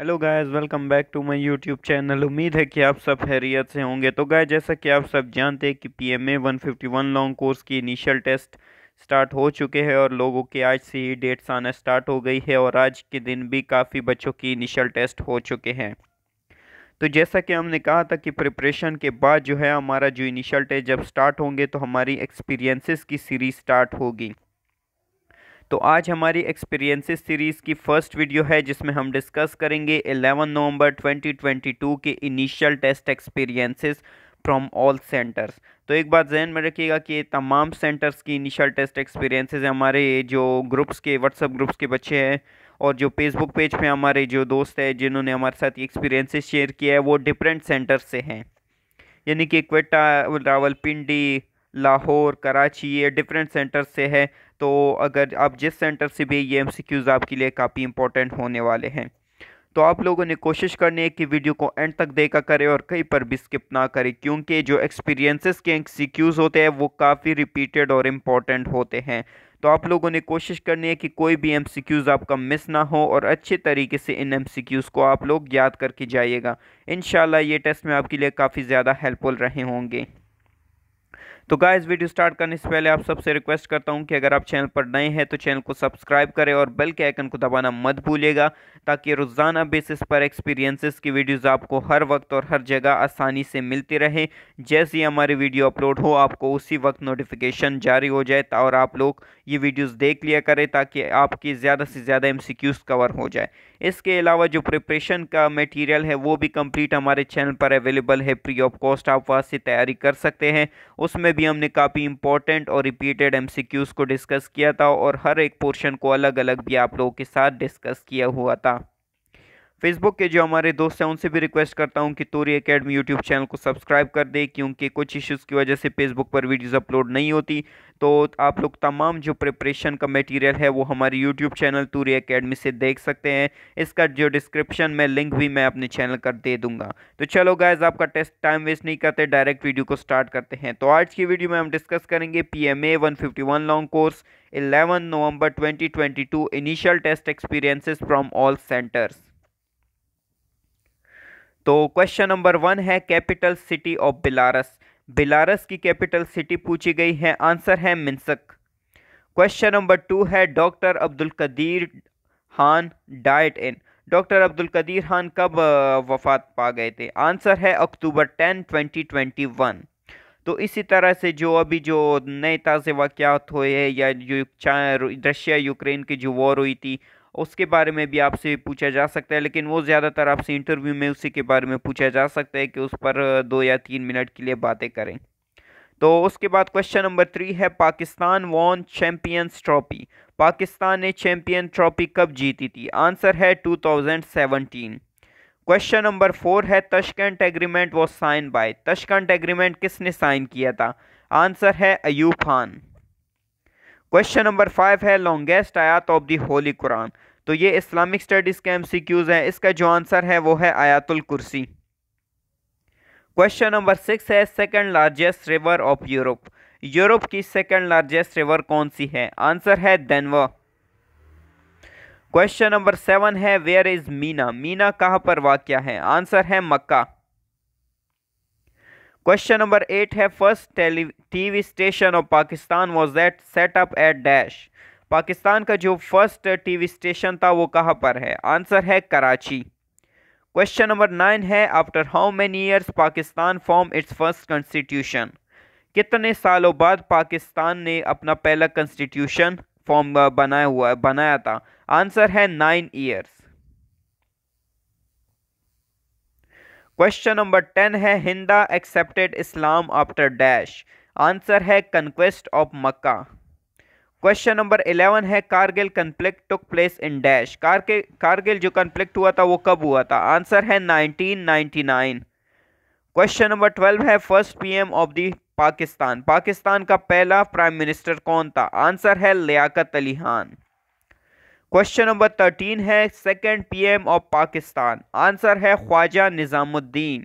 hello guys welcome back to my YouTube channel उम्मीद है कि आप सब हैरियत से होंगे तो गाय जैसा कि आप सब जानते हैं कि पीएमए 151 लॉन्ग कोर्स की इनिशियल टेस्ट स्टार्ट हो चुके हैं और लोगों के आज से ही डेट्स आना स्टार्ट हो गई है और आज के दिन भी काफ़ी बच्चों की इनिशियल टेस्ट हो चुके हैं तो जैसा कि हमने कहा था कि प्रिपरेशन के बाद जो है हमारा जो इनिशियल टेस्ट जब स्टार्ट होंगे तो हमारी एक्सपीरियंसिस की सीरीज स्टार्ट होगी तो आज हमारी एक्सपीरियंसेस सीरीज़ की फ़र्स्ट वीडियो है जिसमें हम डिस्कस करेंगे 11 नवंबर 2022 के initial test experiences from all centres तो एक बात जहन में रखिएगा कि तमाम सेंटर्स की इनिशियल टेस्ट एक्सपीरियंसेस हमारे जो ग्रुप्स के व्हाट्सअप ग्रुप्स के बच्चे हैं और जो फेसबुक पेज पे हमारे जो दोस्त हैं जिन्होंने हमारे साथ एक्सपीरियंसिस शेयर किया है वो डिफरेंट सेंटर से हैं यानी कि क्वेटा रावलपिंडी लाहौर कराची ये डिफरेंट सेंटर से है तो अगर आप जिस सेंटर से भी ये एम आपके लिए काफ़ी इंपॉर्टेंट होने वाले हैं तो आप लोगों ने कोशिश करनी है कि वीडियो को एंड तक देखा करें और कहीं पर भी स्किप ना करें क्योंकि जो एक्सपीरियंसेस के एक्सिक्यूज होते हैं वो काफ़ी रिपीटेड और इम्पॉर्टेंट होते हैं तो आप लोगों ने कोशिश करनी है कि कोई भी एम आपका मिस ना हो और अच्छे तरीके से इन एम को आप लोग याद करके जाइएगा इन ये टेस्ट में आपके लिए काफ़ी ज़्यादा हेल्पफुल रहे होंगे तो गाइस वीडियो स्टार्ट करने से पहले आप सबसे रिक्वेस्ट करता हूं कि अगर आप चैनल पर नए हैं तो चैनल को सब्सक्राइब करें और बेल के आइकन को दबाना मत भूलिएगा ताकि रोज़ाना बेसिस पर एक्सपीरियंसेस की वीडियोस आपको हर वक्त और हर जगह आसानी से मिलती रहे जैसे ही हमारी वीडियो अपलोड हो आपको उसी वक्त नोटिफिकेशन जारी हो जाए और आप लोग ये वीडियोज़ देख लिया करें ताकि आपकी ज़्यादा से ज़्यादा एम कवर हो जाए इसके अलावा जो प्रिपरेशन का मटेरियल है वो भी कंप्लीट हमारे चैनल पर अवेलेबल है फ्री ऑफ कॉस्ट आप वहाँ से तैयारी कर सकते हैं उसमें भी हमने काफ़ी इंपॉर्टेंट और रिपीटेड एम को डिस्कस किया था और हर एक पोर्शन को अलग अलग भी आप लोगों के साथ डिस्कस किया हुआ था फेसबुक के जो हमारे दोस्त हैं उनसे भी रिक्वेस्ट करता हूँ कि तोरी एकेडमी यूट्यूब चैनल को सब्सक्राइब कर दे क्योंकि कुछ इश्यूज़ की वजह से फेसबुक पर वीडियोस अपलोड नहीं होती तो आप लोग तमाम जो प्रिपरेशन का मटेरियल है वो हमारे यूट्यूब चैनल तूरी एकेडमी से देख सकते हैं इसका जो डिस्क्रिप्शन में लिंक भी मैं अपने चैनल का दे दूंगा तो चलो गाइज आपका टेस्ट टाइम वेस्ट नहीं करते डायरेक्ट वीडियो को स्टार्ट करते हैं तो आज की वीडियो में हम डिस्कस करेंगे P M A one fifty one long course eleven November twenty twenty two initial test experiences from all centres तो क्वेश्चन नंबर वन है capital city of Belarus Belarus की कैपिटल सिटी पूछी गई है answer है Minsk question number two है doctor Abdul Qadeer Khan died in doctor Abdul Qadeer Khan कब वफात पा गए थे आंसर है October ten twenty twenty one तो इसी तरह से जो अभी जो नए ताज़े वाक़ात हुए या जो रशिया यूक्रेन की जो वॉर हुई थी उसके बारे में भी आपसे पूछा जा सकता है लेकिन वो ज़्यादातर आपसे इंटरव्यू में उसी के बारे में पूछा जा सकता है कि उस पर दो या तीन मिनट के लिए बातें करें तो उसके बाद क्वेश्चन नंबर थ्री है Pakistan won champions trophy Pakistan ने चैम्पियन ट्रॉफी कब जीती थी आंसर है 2017 क्वेश्चन नंबर फोर है Tashkent agreement was sign by Tashkent agreement किसने साइन किया था आंसर है Ayub Khan question number five है longest ayat of the holy Quran तो ये इस्लामिक स्टडीज़ के एमसीक्यूज़ हैं इसका जो आंसर है वो है Ayatul Kursi question number six है second largest river of Europe Europe की सेकंड लार्जेस्ट रिवर कौन सी है आंसर है देनवा क्वेश्चन नंबर सेवन है वेयर इज़ मीना मीना कहाँ पर वाक्य है आंसर है मक्का क्वेश्चन नंबर एट है first TV station of Pakistan was that set up at dash Pakistan का जो फर्स्ट टीवी स्टेशन था वो कहाँ पर है आंसर है कराची क्वेश्चन नंबर नाइन है after how many years Pakistan form its first constitution कितने सालों बाद पाकिस्तान ने अपना पहला कॉन्स्टिट्यूशन फॉर्म बनाया हुआ बनाया था आंसर है nine years question number ten है Hinda accepted Islam after dash answer है conquest of Mecca question number eleven है Kargil conflict took place in dash Kargil Kargil जो कन्फ्लिक्ट हुआ था वो कब हुआ था आंसर है 1999 क्वेश्चन नंबर ट्वेल्व है first PM of the Pakistan Pakistan का पहला प्राइम मिनिस्टर कौन था आंसर है Liaquat Ali Khan question number thirteen है second PM of Pakistan answer है Khawaja Nazimuddin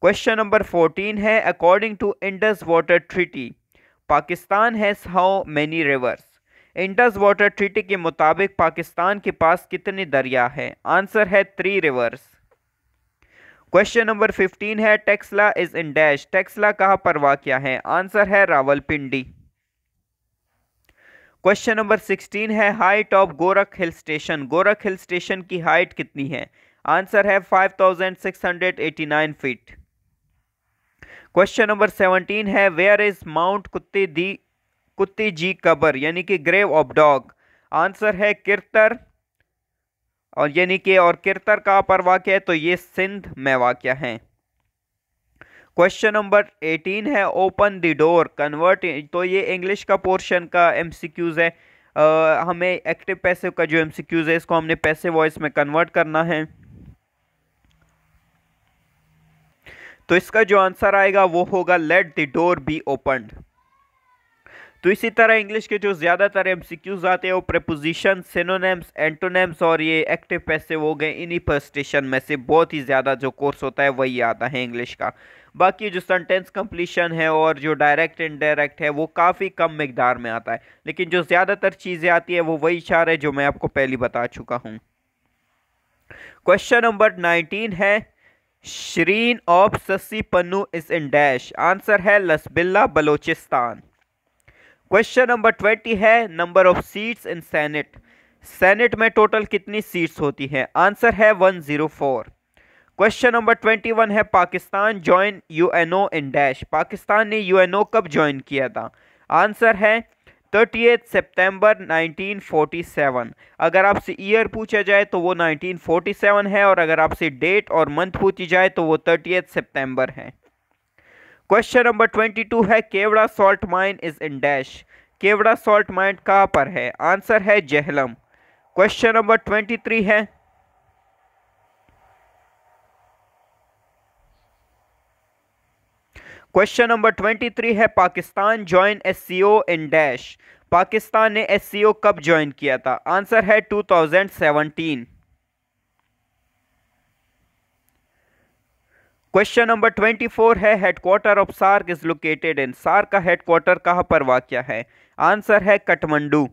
question number fourteen है according to Indus water treaty Pakistan has how many rivers Indus water treaty के मुताबिक पाकिस्तान के पास कितने दरिया है आंसर है three rivers question number fifteen है Taxila is in dash Taxila कहाँ पर वाक़ है आंसर है रावलपिंडी क्वेश्चन नंबर सिक्सटीन है height of Gorakh hill station Gorakh hill station की हाइट कितनी है आंसर है 5689 फीट क्वेश्चन नंबर सेवनटीन है where is mount Kutti the Kutti ji Qabar यानी कि ग्रेव ऑफ डॉग आंसर है किरतर और यानी कि और किरतर का पर वाक्य है तो ये सिंध में वाक्य है क्वेश्चन नंबर एटीन है ओपन द डोर कन्वर्ट तो ये इंग्लिश का पोर्शन का एमसीक्यूज़ है आ, हमें एक्टिव पैसे का जो एमसीक्यूज़ है इसको हमने पैसे वॉइस में कन्वर्ट करना है तो इसका जो आंसर आएगा वो होगा let the door be open तो इसी तरह इंग्लिश के जो ज़्यादातर एम आते हैं वो प्रपोजिशन सिनोनेम्स एंटोनेम्स और ये एक्टिव पैसे हो गए इन्हीं पर स्टेशन में से बहुत ही ज़्यादा जो कोर्स होता है वही आता है इंग्लिश का बाकी जो सेंटेंस कंप्लीशन है और जो डायरेक्ट इनडायरेक्ट है वो काफ़ी कम मकदार में आता है लेकिन जो ज़्यादातर चीज़ें आती है वो वही इशार है जो मैं आपको पहली बता चुका हूँ क्वेश्चन नंबर नाइनटीन है shrine of Sassi Punnu is in dash answer है Lasbela Balochistan question number twenty है number of seats in senate senate में टोटल कितनी सीट्स होती हैं आंसर है one zero four question number twenty one है Pakistan join UNO in dash Pakistan ने यूएनओ कब ज्वाइन किया था आंसर है thirty eighth September nineteen forty seven अगर आपसे ईयर पूछा जाए तो वो नाइनटीन फोर्टी सेवन है और अगर आपसे डेट और मंथ पूछी जाए तो वो थर्टी एथ सेप्टेम्बर है क्वेश्चन नंबर ट्वेंटी टू है Khewra salt mine is in dash Khewra salt mine कहाँ पर है आंसर है Jhelum question number twenty three है क्वेश्चन नंबर ट्वेंटी थ्री है Pakistan join S C O in dash Pakistan ने एस सी ओ कब ज्वाइन किया था आंसर है two thousand seventeen question number twenty four है headquarter of SAARC is located in SAARC का headquarter कहाँ पर वाक्य है आंसर है Kathmandu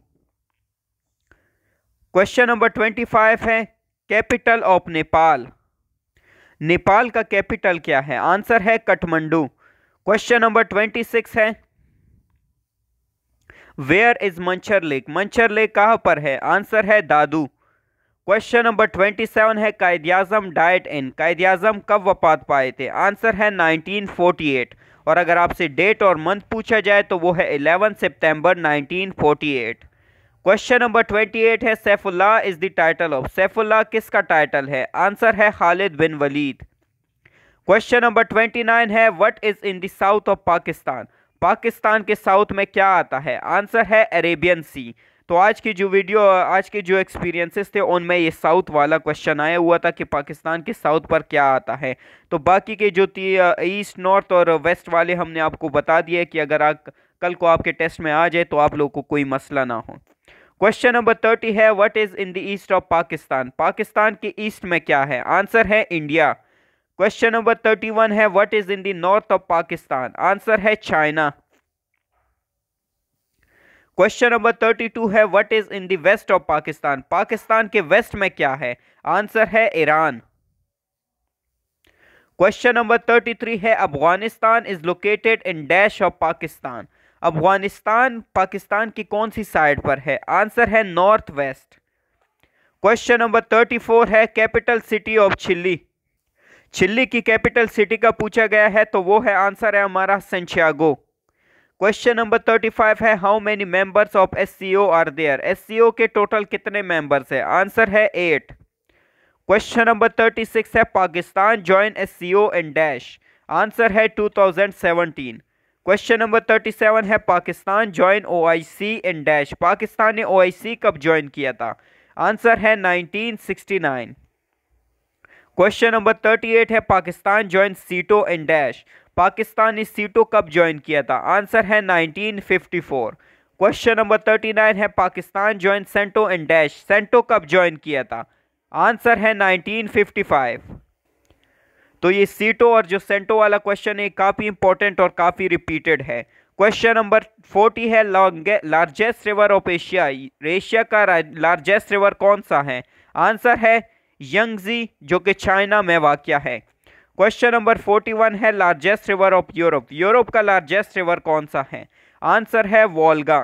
question number twenty five है कैपिटल ऑफ नेपाल नेपाल का कैपिटल क्या है आंसर है Kathmandu question number twenty six है where is Manchar lake Manchar lake कहां पर है आंसर है Dadu question number twenty seven है कायद डाइट इन कायद अजम कब वपात पाए थे आंसर है नाइनटीन फोर्टी एट और अगर आपसे डेट और मंथ पूछा जाए तो वो है eleven September eight question number twenty eight है Saifullah is the title of Saifullah किसका टाइटल है आंसर है Khalid bin Walid question number twenty nine है what is in the south of Pakistan Pakistan के साउथ में क्या आता है आंसर है अरेबियन सी तो आज की जो वीडियो आज के जो एक्सपीरियंसेस थे उनमें ये साउथ वाला क्वेश्चन आया हुआ था कि पाकिस्तान के साउथ पर क्या आता है तो बाकी के जो ईस्ट नॉर्थ और वेस्ट वाले हमने आपको बता दिए कि अगर आप कल को आपके टेस्ट में आ जाए तो आप लोगों को कोई मसला ना हो क्वेश्चन नंबर थर्टी है what is in the east of Pakistan Pakistan के ईस्ट में क्या है आंसर है India question number thirty one है what is in the north of Pakistan answer है China question number thirty two है what is in the west of Pakistan Pakistan के west में क्या है आंसर है Iran question number thirty three है Afghanistan is located in dash of Pakistan Afghanistan Pakistan की कौन सी साइड पर है आंसर है north west question number thirty four है capital city of Chile Chile की कैपिटल सिटी का पूछा गया है तो वो है आंसर है हमारा Santiago question number thirty five है how many members of S C O are there S C O के टोटल कितने मेंबर्स है आंसर है eight question number thirty six है Pakistan join S C O and dash answer है two thousand seventeen question number thirty seven है Pakistan join O I C and dash Pakistan ने O I सी कब join किया था आंसर है nineteen sixty nine question number thirty eight है Pakistan join SEATO and dash Pakistan ने SEATO कब ज्वाइन किया था आंसर है 1954 क्वेश्चन नंबर थर्टी नाइन है Pakistan join CENTO and dash CENTO कब ज्वाइन किया था आंसर है 1955 तो ये सीटो और जो सेंटो वाला क्वेश्चन है काफ़ी इंपॉर्टेंट और काफ़ी रिपीटेड है क्वेश्चन नंबर फोर्टी है largest river of Asia Asia का लार्जेस्ट रिवर कौन सा है आंसर है यंगजी जो कि चाइना में वाक़ है क्वेश्चन नंबर फोर्टी वन है largest river of Europe Europe का लार्जेस्ट रिवर कौन सा है आंसर है वॉलगा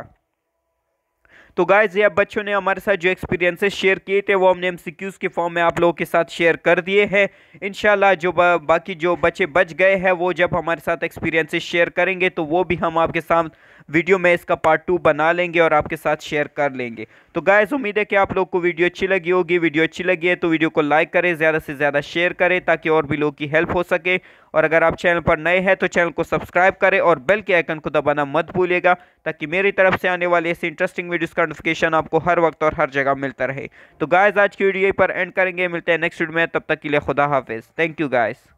तो गाइज ये अब बच्चों ने हमारे साथ जो एक्सपीरियंसेस शेयर किए थे वो हमने एमसीक्यूज़ के फॉर्म में आप लोगों के साथ शेयर कर दिए हैं इनशाला जो बा, बाकी जो बच्चे बच गए हैं वो जब हमारे साथ एक्सपीरियंसेस शेयर करेंगे तो वो भी हम आपके साथ वीडियो में इसका पार्ट टू बना लेंगे और आपके साथ शेयर कर लेंगे तो गायज उम्मीद है कि आप लोग को वीडियो अच्छी लगी होगी वीडियो अच्छी लगी है तो वीडियो को लाइक करें ज़्यादा से ज़्यादा शेयर करें ताकि और भी लोग की हेल्प हो सके और अगर आप चैनल पर नए हैं तो चैनल को सब्सक्राइब करें और बेल के आइकन को दबाना मत भूलिएगा ताकि मेरी तरफ से आने वाले ऐसे इंटरेस्टिंग वीडियोस का नोटिफिकेशन आपको हर वक्त और हर जगह मिलता रहे तो गायज आज की वीडियो पर एंड करेंगे मिलते हैं नेक्स्ट वीडियो में तब तक के लिए खुदा हाफिज़ थैंक यू गायज़